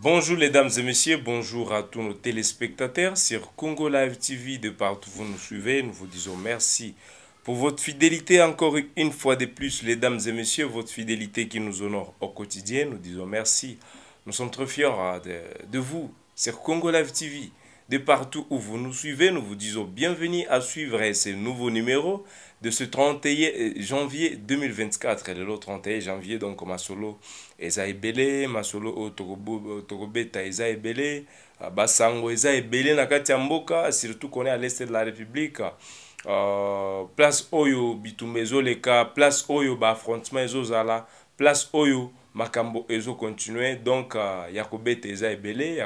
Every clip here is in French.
Bonjour les dames et messieurs, bonjour à tous nos téléspectateurs sur Congo Live TV de partout où vous nous suivez. Nous vous disons merci pour votre fidélité encore une fois de plus les dames et messieurs, votre fidélité qui nous honore au quotidien. Nous disons merci. Nous sommes très fiers hein, de, vous sur Congo Live TV. De partout où vous nous suivez, nous vous disons bienvenue à suivre ces nouveaux numéros de ce 31 euh, janvier 2024. Et le 31 janvier, donc, Masolo Eza Belé Masolo Togobeta Eza Belé Basango Eza Ebele, oh, oh, Nakati Amboka, surtout qu'on est à l'est de la République. Euh, place Oyo, Bitumezo Leka, place Oyo, Ezo Zala, place Oyo, makambo ezo continuer donc Yakobé euh, ya Belé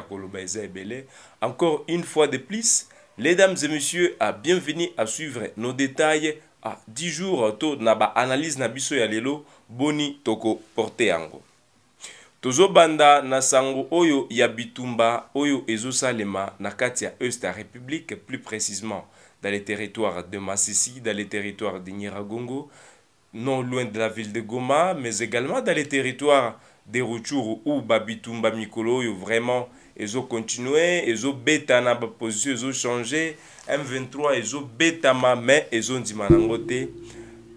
eza ebele ya encore une fois de plus les dames et messieurs à bienvenue à suivre nos détails ah, 10 jours to na baanalyse na biso ya lelo boni tokoporte yango tozobanda na sango oyo ya bitumba oyo ezosalema na kati ya est ya république plus précisement dans les territoires de Massissi, dans les territoires de Nyiragongo, non loin de la ville de Goma, mais également dans les territoires de Rutshuru ou Babitumba Mikolo, vraiment ezokontinue ezobetana baposition ezochange m23 ezobetama me ezondima nango te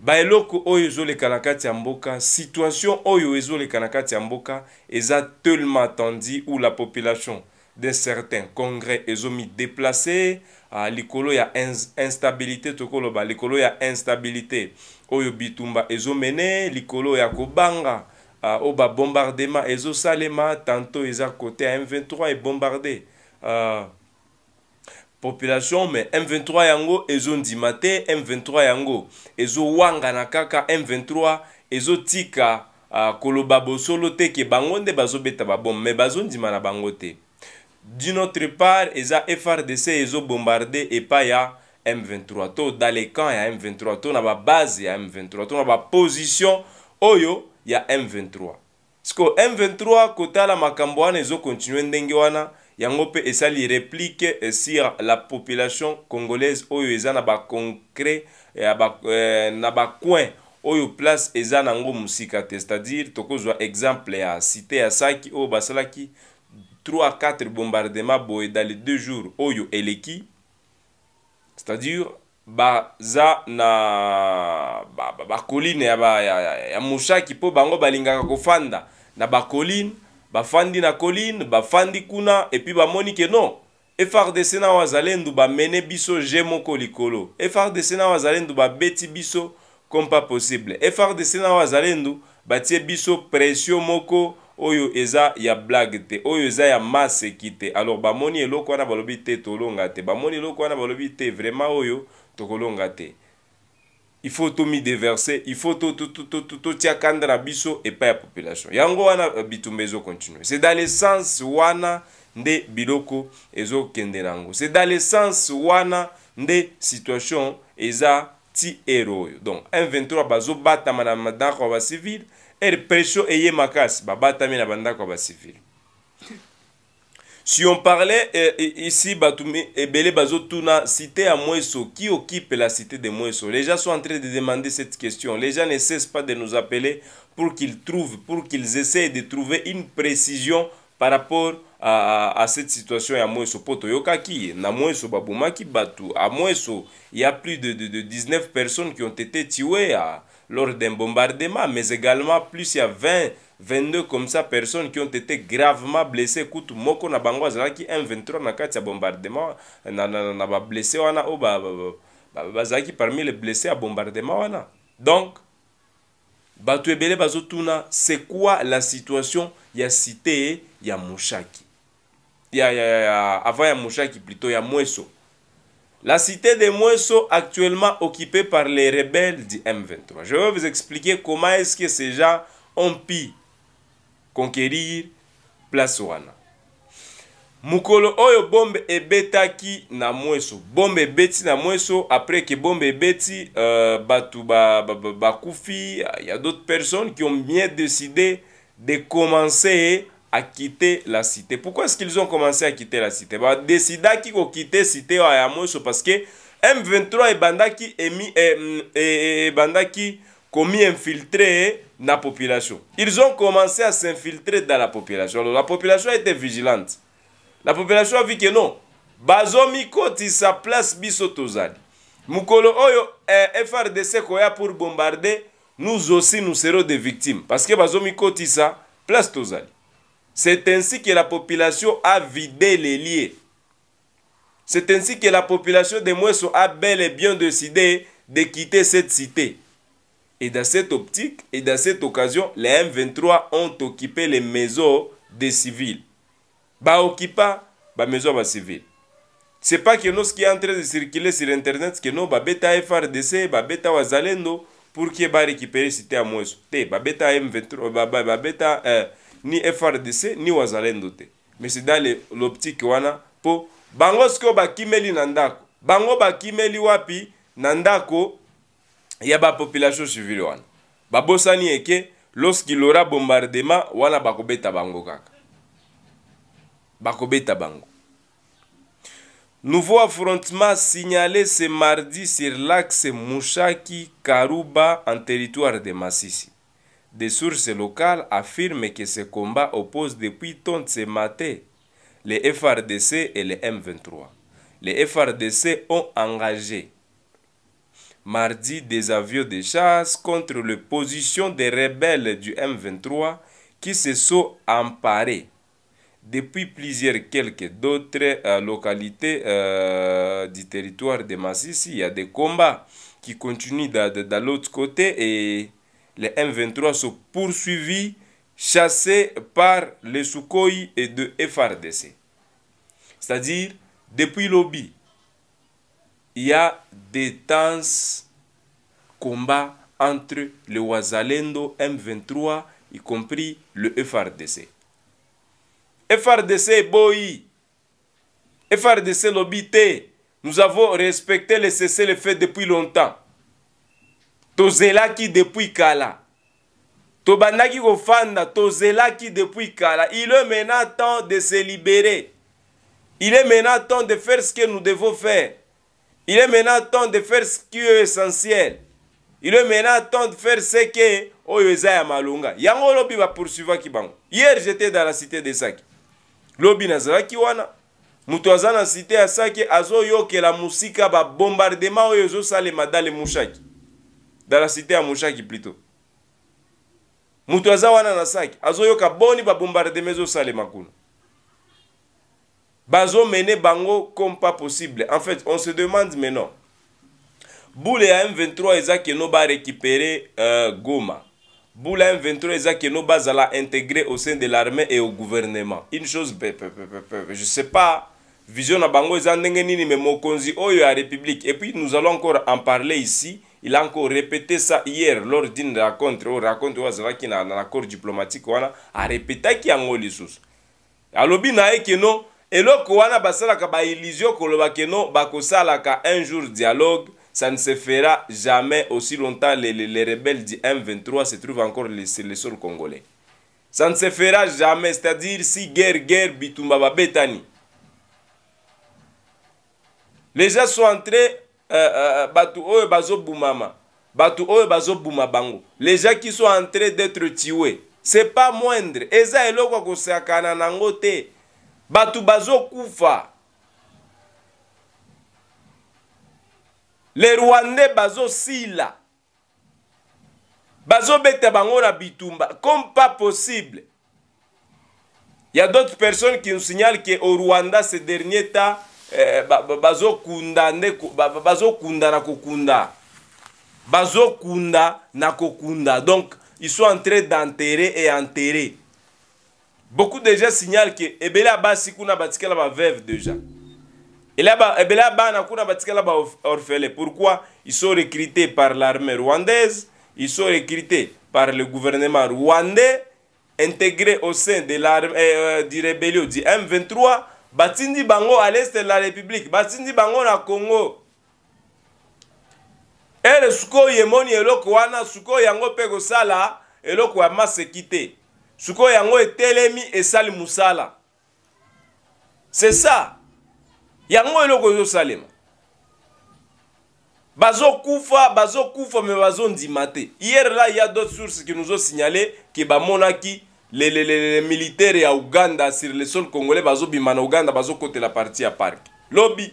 baeloko oyo ezoleka na kati ya mboka situation oyo ezoleka na kati ya mboka eza tellement attendi ou la population d'un certain congrès ezomidéplace ah, likolo ya instabilité tokoloba likolo ya instabilité oyo bitumba ezomene likolo ya kobanga uh, ah, oyo babombardema ezosalema tanto eza kote ya m23 ebombarde uh, ah, population me m23 yango ezondima te m23 yango ezowangana kaka m23 ezotika uh, ah, koloba bosolo te ke bango nde bazobeta babome me bazondima na bango te d'une autre part eza frdc ezobombarde epai ya m23 to dans les camps ya m23 to na babase ya m23 to na baposition oyo ya m23 siko m23 kotala makambo wana ezokontinue ndenge wana yango mpe esali réplique eh, sur la population congolaise oyo eza na baconcret eh, eh, na bacoin oyo place eza nango mosika te c'est-à-dire tokozwa exemple ya cité ya saki oyo basalaki 3 4 bombardement boye dans les deux jours oyo eleki c'est-à-dire baza na bakoline ba, ba, ya, ya, ya mushaki mpo bango balingaka kofanda na bakoline bafandi na koline bafandi kuna epi bamoni ke non frdc na wazalendu bamene biso je moko likolo frdc na wazalendu babeti biso kompa possible frdc na wazalendu batie biso pression moko oyo eza ya blague te oyo eza ya maseki te alors bamoni eloko wana balobi te tolonga te bamoni eloko wana balobi te vraiment oyo tokolonga te il faut tomideverse il faut totia kanda na biso epai ya population yango wana euh, bitumba ezocontinue c'est dans l'essence wana nde biloko ezokende na yango c'est dans l'essence wana nde situation eza ti ero oyo donc 1 23 bazobatama na madanko ya bacivile kwa eh, si on parlait eh, eh, ici, ici batumi ebele bazotuna cité à Mouesso, qui occupe la cité de Mouesso? les gens sont en train de demander cette question les gens ne cessent pas de nous appeler pour qu'ils trouvent pour qu'ils essayent de trouver une précision par rapport cette situation ya mweso mpo toyokaki na mweso babomaki bato amweso ya plus de, de, de 19 personnes qui ont été tuées lors d'un bombardement mais également plus ya 20 22 comme ça personnes qui ont été gravement blessées kutu moko na bango azalaki 123 na kati ya bombardement na, na, na, na bablesse wana oyo bazalaki parmi les blessés ya bombardement wana donc bato ebele bazotuna c'est quoi la situation ya cité ya moshaki ya, ya, ya, ya, avant ya Mouchaki plutôt, ya Mouesso. La cité de Mouesso actuellement occupée par les rebelles du M23. Je vais vous expliquer comment est-ce que ces gens ont pu conquérir place wana. mokolo oyo bombe ebetaki na mweso bombe ebeti na mweso après que bombe ebeti euh, bato bakufi ba, ba, ba, ya d'autres personnes qui ont bien décidé de commencer à quitter la cité. Pourquoi est-ce qu'ils ont commencé à quitter la cité bah, Décida qui ont quitté la cité à parce que M23 et Bandaki et, mm, et, et, et Bandaki commis infiltré dans la population. Ils ont commencé à s'infiltrer dans la population. Alors la population était vigilante. La population a vu que non. Bazomi koti sa place biso tozali. Mukolo oyo eh, FRDC koya pour bombarder, nous aussi nous serons des victimes parce que bazomi koti sa place tozali. C'est ainsi que la population a vidé les liens. C'est ainsi que la population de Mouesso a bel et bien décidé de quitter cette cité. Et dans cette optique et dans cette occasion, les M23 ont occupé les maisons des civils. Bah occupa bah maison des civils. C'est pas que nous ce qui est en train de circuler sur internet que nous bah beta FRDC, bah beta Wazalendo pour qui bah récupérer cité à Mouesso. Te bah beta M23 bah, bah, ni frdc ni wazalendo te mais c'est dans l'optique wana mpo bango sikoyo bakimeli na ndako bango bakimeli wapi na ndako ya bapopulation civile wana babosani eke lorsqu'il aura bombardement wana bakobeta bango kaka bakobeta bango Nouveau affrontement signalé ce mardi sur l'axe Mouchaki-Karouba en territoire de Massissi. Des sources locales affirment que ce combat oppose depuis matin les FRDC et les M23. Les FRDC ont engagé mardi des avions de chasse contre les positions des rebelles du M23 qui se sont emparés depuis plusieurs quelques d'autres euh, localités euh, du territoire de Massissi. Il y a des combats qui continuent de l'autre côté et les M23 sont poursuivis, chassés par les Sukhoi et de FRDC. C'est-à-dire, depuis l'Obi, il y a des tenses combats entre le Wazalendo M23, y compris le FRDC. FRDC Boy, FRDC Lobby nous avons respecté le cessez-le-feu depuis longtemps. tozelaki depuis kala tobandaki kofanda tozelaki depuis kala il est maintenant temps de se libérer il est maintenant temps de faire ce que nous devons faire il est maintenant temps de faire ce qui est essentiel il est maintenant temps de faire ce que oyo eza ya malonga yango lobi bapoursuivaki bango hier j'étais dans la cité de saki lobi nazalaki wana moto aza na cité ya saki azoyokela mosika babombardema oyo ezosalema dale mushaki dans la cité à Mouchaki plutôt moto wana na saki yoka boni babombardeme ezosalema Bazo mené bango comme pas possible en fait on se demande mais non bule m23 eza keno va euh, goma Boule a m23 eza keno zala intégré au sein de l'armée et au gouvernement une chose je ne je sais pas vision à bango eza ndenge nini mais mokonzi oyo a république et puis nous allons encore en parler ici il a encore répété ça hier lors d'une rencontre oyo oh, rencontre oyo azalaki na, na accord diplomatique wana arépétaki yango lisusu alobi na ye keno eloko wana basalaka baillusio koloba keno bakosalaka un jour dialogue ça ne se fera jamais aussi longtemps les, les, les rebelles du M23 se trouvent encore les, les sols congolais. Ça ne se fera jamais, c'est-à-dire si guerre, guerre, bitumba, betani. Les gens sont entrés Euh, euh, euh, bato oyo bazobumama bato oyo bazobuma bango les gens qui sont en train d'être tués c'est pas moindre eza eloko ya kosakana nango te bato bazokufa le rwandais bazosila bazobeta bango na bitumba comme pas possible il y a d'autres personnes qui nous signalent qu'au rwanda ces derniers temps Eh, na na donc ils sont en train d'enterrer et enterrer beaucoup de gens signalent que ebele abasi kuna batikala déjà ebele abana kuna batikala pourquoi ils sont recrutés par l'armée rwandaise ils sont recrutés par le gouvernement rwandais intégrés au sein de l'armée euh, du rébellion du M23 batindi bango à l'est de la république batindi bango na congo ere sikoyo emoni eloko wana sikoyo yango mpe kosala eloko ya maseki te sikoyo yango etelemi esali mosala c'est ça yango eloko ezosalema bazokufa bazokufa me bazondima te hier là il y a d'autres sources qui nous ont signalé ke bamonaki les militaires à Uganda sur le sol congolais côté la partie à parc. Lobby.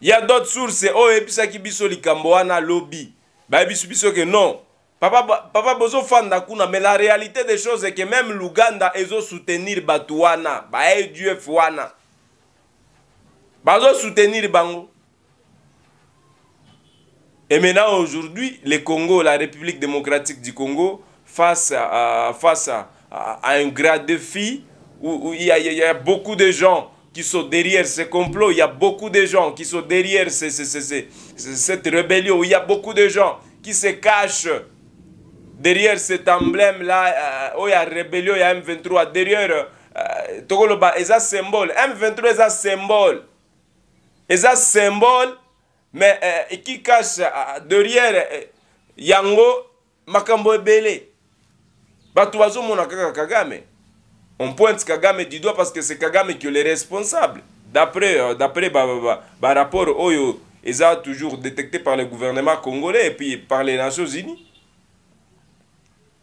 Il y a d'autres sources Oh, ça qui biso lobby bah lobi bayebisi biso que non papa, papa fanda kuna mais la réalité des choses est que même luganda ezosoutenir Batuana. Dieu Fwana soutenir soutenir bango et maintenant aujourd'hui le congo la république démocratique du congo face à, un grand défi où, il, y a, beaucoup de gens qui sont derrière ce complot, il y a beaucoup de gens qui sont derrière cette rébellion, il y a beaucoup de gens qui se cachent derrière cet emblème-là, euh, où il y a rébellion, il y a M23, derrière euh, Togoloba, c'est un symbole. M23 est un symbole. C'est un symbole, mais euh, qui cache derrière Yango Makambo Bele kagame on pointe kagame du doigt parce que c'est kagame qui est le responsable d'après euh, d'après rapport oyo ont toujours détecté par le gouvernement congolais et puis par les nations unies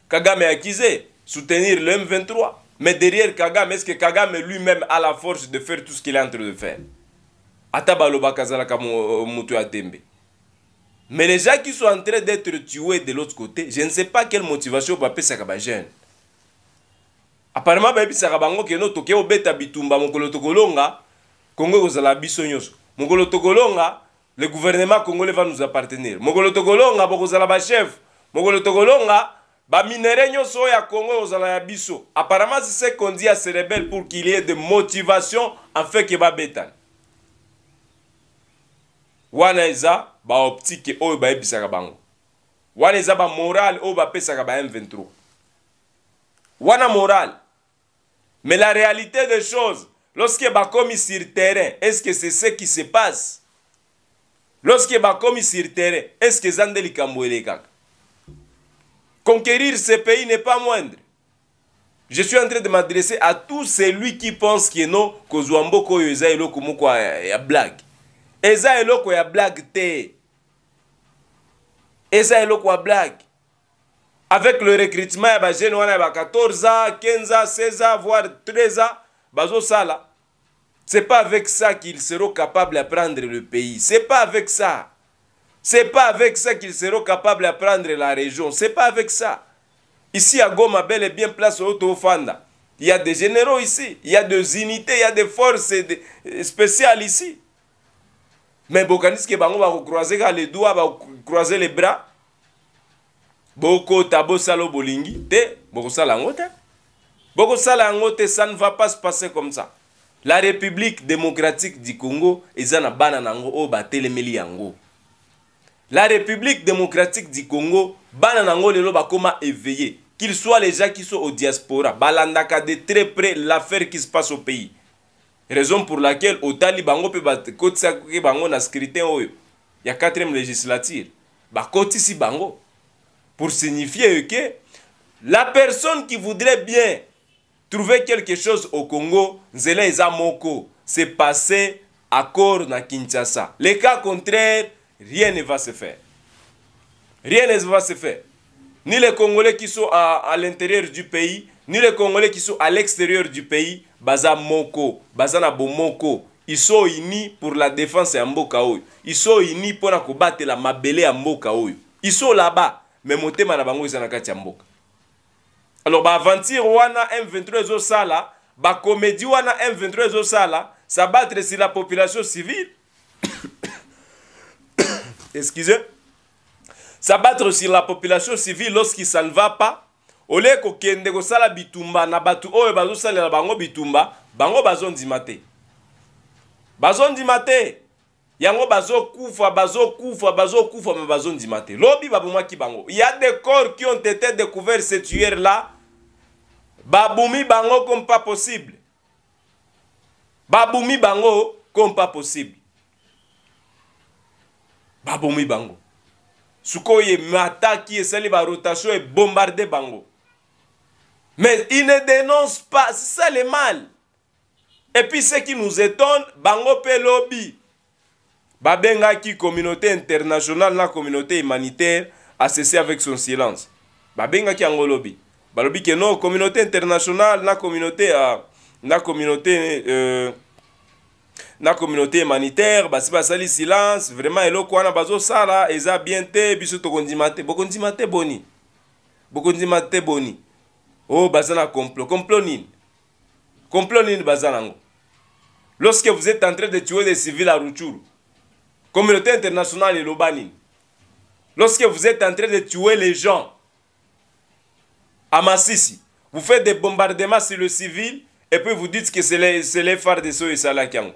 kagame accusé soutenir le M23 mais derrière Kagame, est-ce que Kagame lui-même a la force de faire tout ce qu'il est en train de faire Ataba Kamo euh, mutu atembe. Mais les gens qui sont en train d'être tués de l'autre côté, je ne sais pas quelle motivation bapesaka bajeune apparemment bayebisaka bango keno toke obeta bitumba mokolo tokolonga kongo ekozala biso nyonso mokolo tokolonga le gouvernement congolais va nous appartenir mokolo tokolonga bokozala bachef mokolo tokolonga baminere nyonso oyo ya kongo ekozala ya biso apparemment si ce qu'on dit ya se rebelle pour qu'il y ait de motivation en fait ke babetana wana eza baoptike oyo bayebisaka bango wana eza bamorale oyo bapesaka ba m23 wana morale mais la réalité des choses lorsque bakomi sur terrain est ce que c'est ce qui se passe lorsque bakomi sur terrain est ce que eza nde likambo elekaka conquérir ce pays n'est pas moindre je suis en train de m'adresser à tout celui qui pense que non kozwa mboka oyo eza eloko moko ya blague eza eloko ya blague te Et ça, quoi blague avec le recrutement il 14 ans 15 ans 16 ans voire 13 ans c'est pas avec ça qu'ils seront capables de prendre le pays c'est pas avec ça c'est pas avec ça qu'ils seront capables de prendre la région c'est pas avec ça ici à Goma bel et bien place au il y a des généraux ici il y a des unités il y a des forces spéciales ici me bokanisi ke bango bakocroise kaka le doigt bakocroise le bras bokota bosala bolingi te bokosala yango te bokosala yango te ça ne va pas se passer comme ça la république démocratique du congo eza na bana na yango oyo batelemeli yango la république démocratique du congo bana na yango lelo bakóma éveillé qu'il soit les gens qui sont au diaspora balandaka de très près l'affaire qui se passe au pays raison pour laquelle au otali bango mpe que bango na scrutin oyo a 4 quatrième législature si bango pour signifier que la personne qui voudrait bien trouver quelque chose au congo nzela eza moko passé passer accord na kinshasa le cas contraire rien ne va se faire rien ne va se faire ni les congolais qui sont à l'intérieur du pays ni les congolais qui sont à l'extérieur du pays baza moko baza na bomoko ils sont unis pour la défense ya mboka oyo ils sont unis combattre la mabele ya mboka oyo ils sont là-bas mais motema na bango ezana Alors, kati ya mboka alors ventir wana m23 ba comédie wana m23 sala, ça battre sur la population civile excusez ça battre sur la population civile lorsqu'il ne s'en va pas olie kokende kosala bitumba na bato oyo bazosalela bango bitumba bango bazondima te bazondima te yango bazokufa bazokufa bazokufa me bazondima te lobi babomaki bango ya des corps qui ont été découvert cette hier là babumi bango comme pas possible babumi bango comme pas possible babumi bango sikoyo e mataki esali barotation ebombarde bango Mais ils ne dénoncent pas, c'est ça le mal. Et puis ce qui nous étonne, bango pe lobby. Babengaki communauté internationale, la communauté humanitaire, a cessé avec son silence. Babengaki ango lobby. Balobi que non, communauté internationale, la communauté, la ah, communauté euh, na communauté humanitaire basi basali silence vraiment eloko wana bazosala eza bien te biso tokondima te bokondima te boni bokondima te boni oh Bazana complot complot nini lorsque vous êtes en train de tuer des civils à Ruchuru communauté internationale et lobanine, lorsque vous êtes en train de tuer les gens à Massisi vous faites des bombardements sur le civil et puis vous dites que c'est les, les phares de Soyo et Salakiango.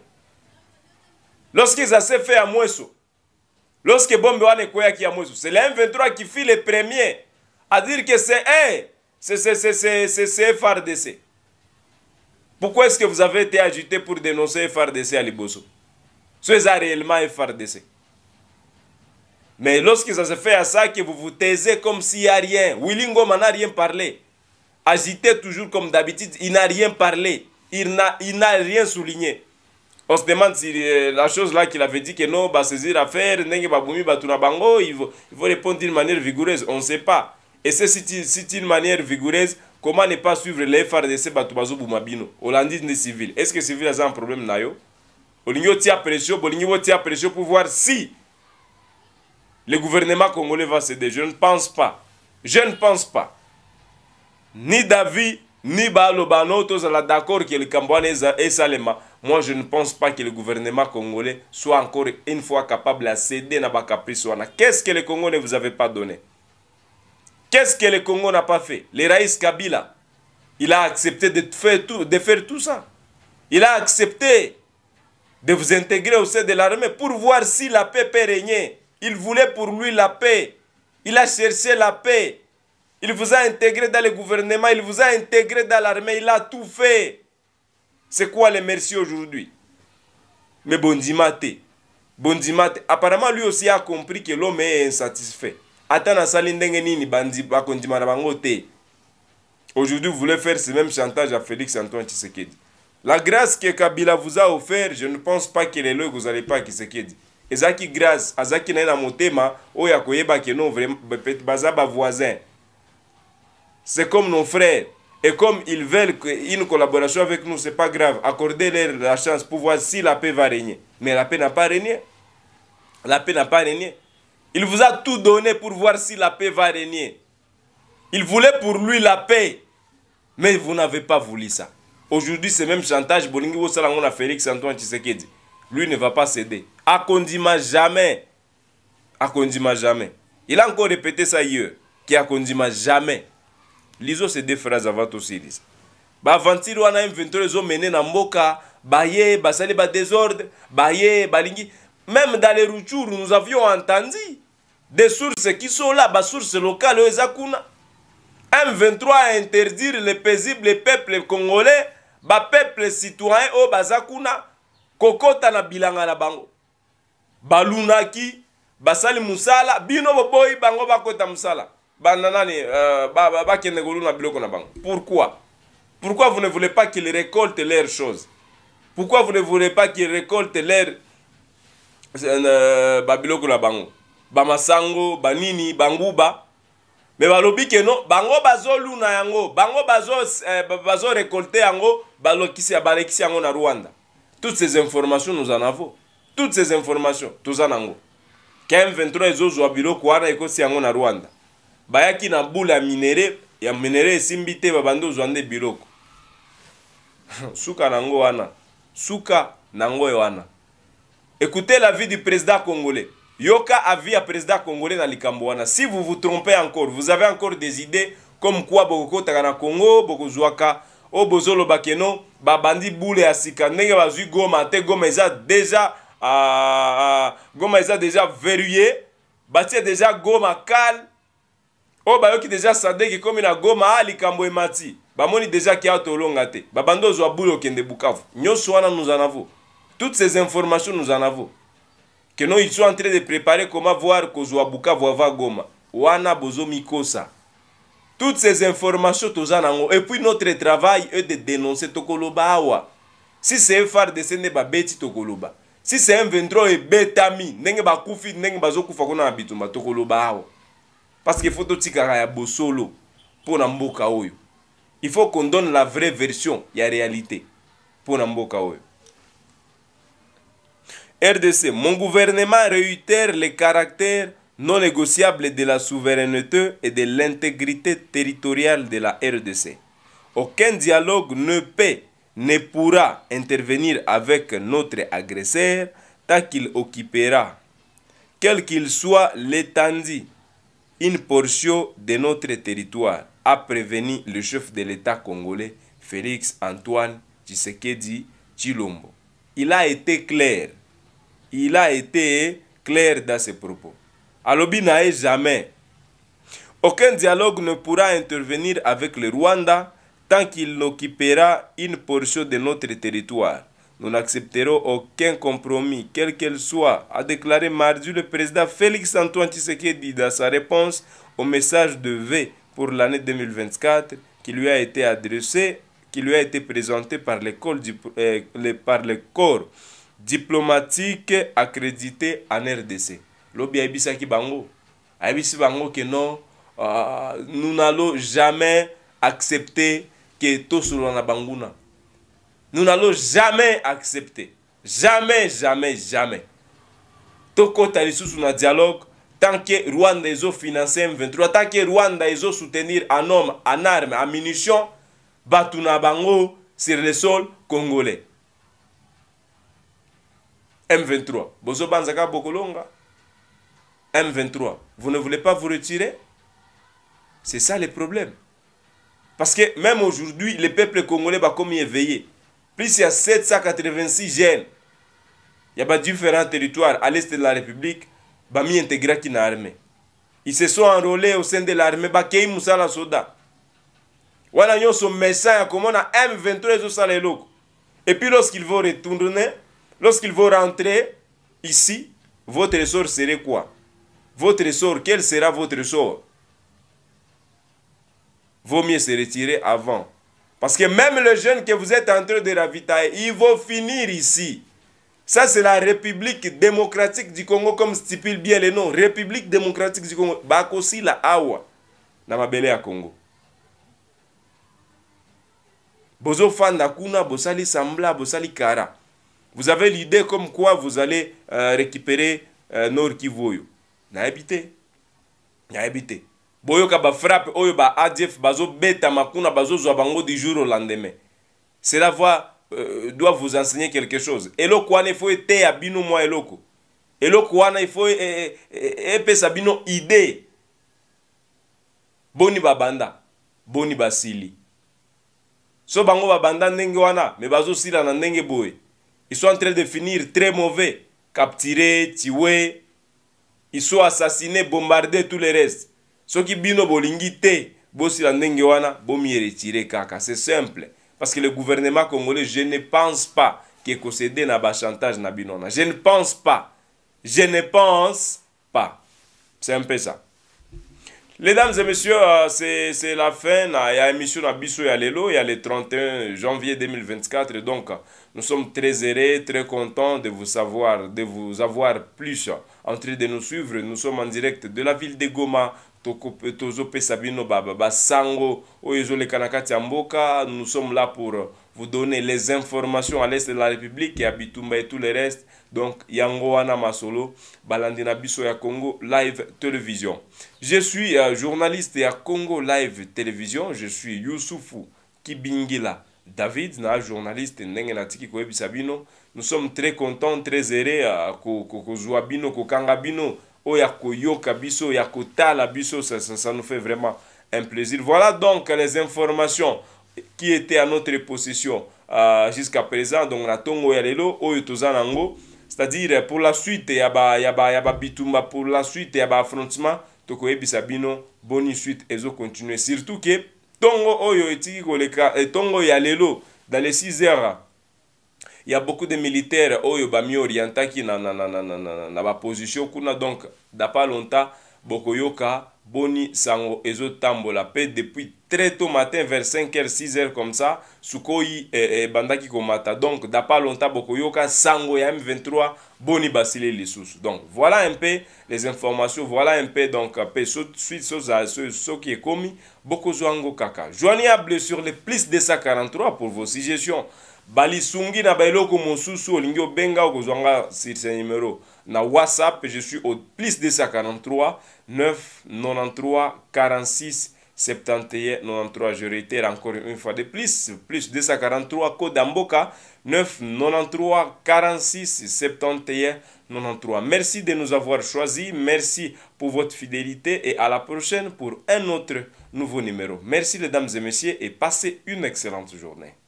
Lorsque ça s'est fait à Mouesso, lorsque Bombeouane Kouya qui à Mouesso, c'est le M23 qui fit le premier à dire que c'est un. C'est FRDC. Pourquoi est-ce que vous avez été agité pour dénoncer FRDC à Liboso C'est réellement FRDC. Mais lorsque ça se fait à ça, que vous vous taisez comme s'il n'y a rien. Willingo n'a rien parlé. Agité toujours comme d'habitude, il n'a rien parlé. Il n'a rien souligné. On se demande si euh, la chose là qu'il avait dit que non, va saisir à faire, il faut répondre d'une manière vigoureuse. On ne sait pas. Et c'est une manière vigoureuse, comment ne pas suivre les FRDC Batubazo Boumabino, Hollandais des civils. Est-ce que civil a un problème nayo? Olingo tia pression, Bolingo pour voir si le gouvernement congolais va céder. Je ne pense pas. Je ne pense pas. Ni David, ni Balobano, tous d'accord que le Cambouanais est salé. Moi, je ne pense pas que le gouvernement congolais soit encore une fois capable de céder à Qu'est-ce que le Congolais ne vous avait pas donné? Qu'est-ce que le Congo n'a pas fait Le Raïs Kabila, il a accepté de faire tout, ça. Il a accepté de vous intégrer au sein de l'armée pour voir si la paix peut régner. Il voulait pour lui la paix. Il a cherché la paix. Il vous a intégré dans le gouvernement, il vous a intégré dans l'armée, il a tout fait. C'est quoi les merci aujourd'hui Mais Bondimate, Bondimate, apparemment lui aussi a compris que l'homme est insatisfait. Aujourd'hui, vous ndenge nini aujourd'hui voulez faire ce même chantage à félix antoine tshisekedi la grâce que kabila vous a offert je ne pense pas que est là ya que ezalaki grâce azalaki na ye na motema vraiment c'est comme nos frères Et comme ils veulent une collaboration avec nous, c'est pas grave. Accordez-leur la chance pour voir si la paix va régner. Mais la paix n'a pas régné. La paix n'a pas régné. Il vous a tout donné pour voir si la paix va régner. Il voulait pour lui la paix, mais vous n'avez pas voulu ça. Aujourd'hui, c'est même chantage Bolingi Salangona Félix Antoine Lui ne va pas céder. Akondima jamais. Akondima jamais. Il a encore répété ça hier. Qui condiment jamais. Lisons ces deux phrases avant tout série. Bavantiri wana M23 zo mené na mboka, baye basali ba désordre, baye balingi même dans les où nous avions entendu des sources qui sont là, bas sources locales, M23 a interdire les paisibles peuples congolais, les bah, peuples citoyens, au oh, Bazakuna, Kokota na bilanga na bango. Balunaki, Basali Musala, Bino boboi Bango Bakota Musala. Bananani, euh, bah, bah, na Biloko na bango. Pourquoi Pourquoi vous ne voulez pas qu'ils récoltent leurs choses Pourquoi vous ne voulez pas qu'ils récoltent leurs Euh, babiloko na bango bamasango banini banguba me balobi ke no bango bazoluna yango bango bazorekolte euh, yango balekisi yango na rwanda toutes ces informations noza na vo toutes ces informations toza nango km23 ezozwa biloko wana ekosi yango na rwanda bayaki na bula ya minere ya minere esimbi te babandi ozwa nde biloko suka nango wana suka nango wana Écoutez l'avis du président congolais. Yoka avis à président congolais dans Likambouana. Si vous vous trompez encore, vous avez encore des idées comme quoi Bokoko Takana Congo, Bokozouaka, Obozolo oh, Bakeno, Babandi Boule Asika, Nenge Bazui Goma, Te Goma Eza déjà, euh, Goma Eza déjà verrouillé, Batia déjà Goma Kal, oyo oh, bayoki deja sadeki komi na goma a ah, likambo emati bamoni deja kia tolonga te babandi ozwa bule okende bukavu nyonso wana nozala na vo Toutes ces informations, nous en avons. Que non, ils sont en train de préparer comment voir Kozoabuka Voava Goma. Wana Bozo Mikosa. Toutes ces informations, tous en avons. Et puis notre travail est de dénoncer Tokoloba Awa. Si c'est FRDC, ne pas bêti Tokoloba. Si c'est un 23 et eh, Betami, n'enge ba koufi, n'enge ba zokoufa kona abitumba Tokoloba Awa. Parce qu'il faut tout tikara ya Bosolo pour Namboka Oyo. Il faut qu'on donne la vraie version, ya réalité pour Namboka Oyo. RDC, mon gouvernement réitère le caractère non négociable de la souveraineté et de l'intégrité territoriale de la RDC. Aucun dialogue ne peut, ne pourra intervenir avec notre agresseur tant qu'il occupera, quel qu'il soit l'étendue, une portion de notre territoire, a prévenu le chef de l'État congolais, Félix Antoine Tshisekedi Chilombo. Il a été clair il a été clair dans ses propos. Alobi n'a jamais. Aucun dialogue ne pourra intervenir avec le Rwanda tant qu'il n'occupera une portion de notre territoire. Nous n'accepterons aucun compromis, quel qu'il soit, a déclaré mardi le président Félix Antoine Tshisekedi dans sa réponse au message de V pour l'année 2024 qui lui a été adressé, qui lui a été présenté par, du, euh, par le corps diplomatique accrédité en rdc lobi ayebisaki bango ayebisi bango ke non uh, nous n'allons jamais accepter ke tosolola na banguna nous n'allons jamais accepter jamais jamais jamais tokɔta lisusu na dialogue tant que rwanda ezofinance m23 tant que rwanda ezosoutenir en homme en arme en munition bato na bango sur le sol congolais M23 bokolonga M23 vous ne voulez pas vous retirer c'est ça le problème parce que même aujourd'hui le peuple congolais va comme éveillé plus il y a 786 jeunes il y a différents territoires à l'est de la République ba mi intégrés qui l'armée ils se sont enrôlés au sein de l'armée ba kei Voilà, soda wana nyonso message on a M23 et puis lorsqu'ils vont retourner Lorsqu'ils vont rentrer ici, votre sort serait quoi Votre sort, quel sera votre sort Vaut mieux se retirer avant. Parce que même le jeune que vous êtes en train de ravitailler, il va finir ici. Ça, c'est la République démocratique du Congo, comme stipule bien le nom. République démocratique du Congo. Bakosi la Awa. Namabele à Congo. Bozo Fanda Kuna, Bosali Sambla, Bosali Kara. vous avez l'idée comme quoi vous allez euh, récupérer euh, nord kivu oyo nayebi te nayebi te boyoka bafrappe oyo ba adf bazobetama kuna bazozwa bango du jour au lendemain cela va euh, doit vous enseigner quelque chose eloko wana ifo eteya bino mwa eloko eloko wana ifo eh, eh, eh, epesa e, e, e, bino idée boni babanda boni basili so bango babanda ndenge wana me bazosila na ndenge boye Ils sont en train de finir très mauvais. Capturés, tués. Ils sont assassinés, bombardés, tout le reste. Ceux qui bino bolingite, bosila ndenge wana, bomi retiré kaka. C'est simple. Parce que le gouvernement congolais, je ne pense pas que cédé na ba chantage na binona. Je ne pense pas. Je ne pense pas. C'est un peu ça. Mesdames et messieurs, euh, c'est la fin. de l'émission émission à et Il y a le 31 janvier 2024. Donc, nous sommes très heureux, très contents de vous savoir, de vous avoir plus en train de nous suivre. Nous sommes en direct de la ville de Goma. nous sommes là pour vous donner les informations à l'est de la république et à bitumba et tout le reste donc yango wana masolo balandi na biso ya Congo Live Télévision je suis euh, journaliste ya Congo Live Télévision je suis Youssoufou Kibingila David na journaliste ndenge natiki nous sommes très contents très heureux à euh, kozwa ko, ko bino kokanga bino o ya koyoka biso ya kotala biso ça, ça, ça nous fait vraiment un plaisir voilà donc les informations qui étaient à notre possession euh, jusqu'à présent donc na tongo ya lelo oyo toza nango c'est-à-dire pour la suite ya ba ya ba ya ba bitumba pour la suite ya ba affrontement tokoyebisa bino boni suite ezocontinue surtout ke ntongo oyo etiki koleka ntongo eh, ya lelo dans les 6 heures ya beaucoup de militaires oyo bami orientaki na, na, na, na, na, na, na baposition kuna donc da pas longtemps bokoyoka boni sango ezotambola mpe depuis très tôt matin vers 5h 6h comme ça sukoyi ebandaki eh, eh, komata donc dapa longtemps bokoyoka sango ya m23 boni basili lisusu donc voilà un peu les informations voilà un peu donc mpe suite soki ekomi bokozwa yango kaka joignable sur le plus 243 pour vos suggestions balisungi na baeloko mosusu olingi obenga okozwanga sur ce numéro na whatsapp je suis au plus 243 993 46 71 93 je réitère encore une fois de plus plus 243 d'amboka 9 93 46 71 93 merci de nous avoir choisis merci pour votre fidélité et à la prochaine pour un autre nouveau numéro merci les dames et messieurs et passez une excellente journée